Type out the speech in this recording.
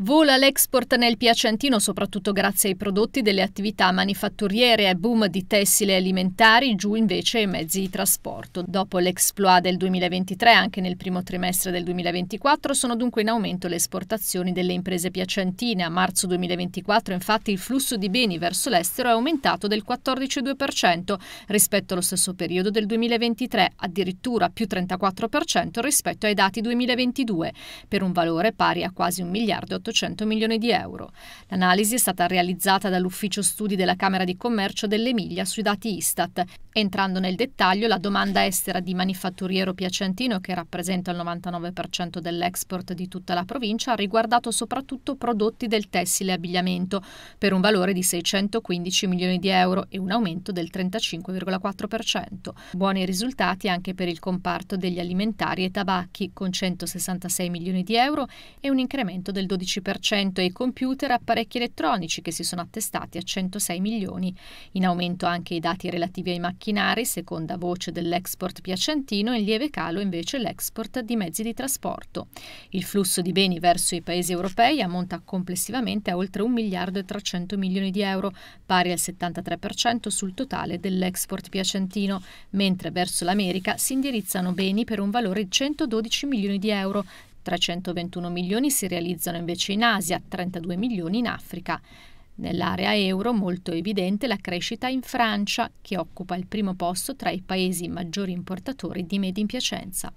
Vola l'export nel Piacentino soprattutto grazie ai prodotti delle attività manifatturiere e boom di tessile e alimentari, giù invece i mezzi di trasporto. Dopo l'exploit del 2023, anche nel primo trimestre del 2024 sono dunque in aumento le esportazioni delle imprese piacentine. A marzo 2024 infatti il flusso di beni verso l'estero è aumentato del 14,2% rispetto allo stesso periodo del 2023, addirittura più 34% rispetto ai dati 2022, per un valore pari a quasi 1 miliardo 800 milioni di euro. L'analisi è stata realizzata dall'Ufficio Studi della Camera di Commercio dell'Emilia sui dati Istat. Entrando nel dettaglio, la domanda estera di manifatturiero piacentino, che rappresenta il 99% dell'export di tutta la provincia, ha riguardato soprattutto prodotti del tessile e abbigliamento, per un valore di 615 milioni di euro e un aumento del 35,4%. Buoni risultati anche per il comparto degli alimentari e tabacchi, con 166 milioni di euro e un incremento del 12%. 10% e i computer, apparecchi elettronici che si sono attestati a 106 milioni. In aumento anche i dati relativi ai macchinari, seconda voce dell'export piacentino, in lieve calo invece l'export di mezzi di trasporto. Il flusso di beni verso i paesi europei ammonta complessivamente a oltre 1 miliardo e 300 milioni di euro, pari al 73% sul totale dell'export piacentino, mentre verso l'America si indirizzano beni per un valore di 112 milioni di euro, 321 milioni si realizzano invece in Asia, 32 milioni in Africa. Nell'area euro molto evidente la crescita in Francia, che occupa il primo posto tra i paesi maggiori importatori di medi in Piacenza.